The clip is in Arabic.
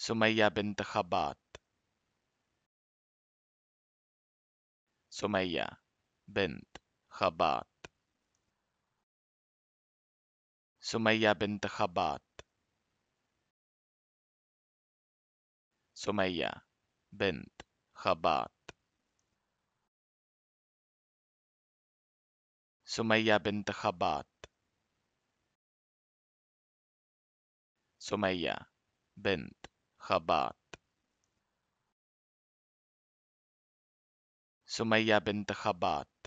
سمية بنت خباط سمية بنت خباط سمية بنت خباط سمية بنت خباط سمية بنت خباط سمية بنت خباط سمية بنت خباط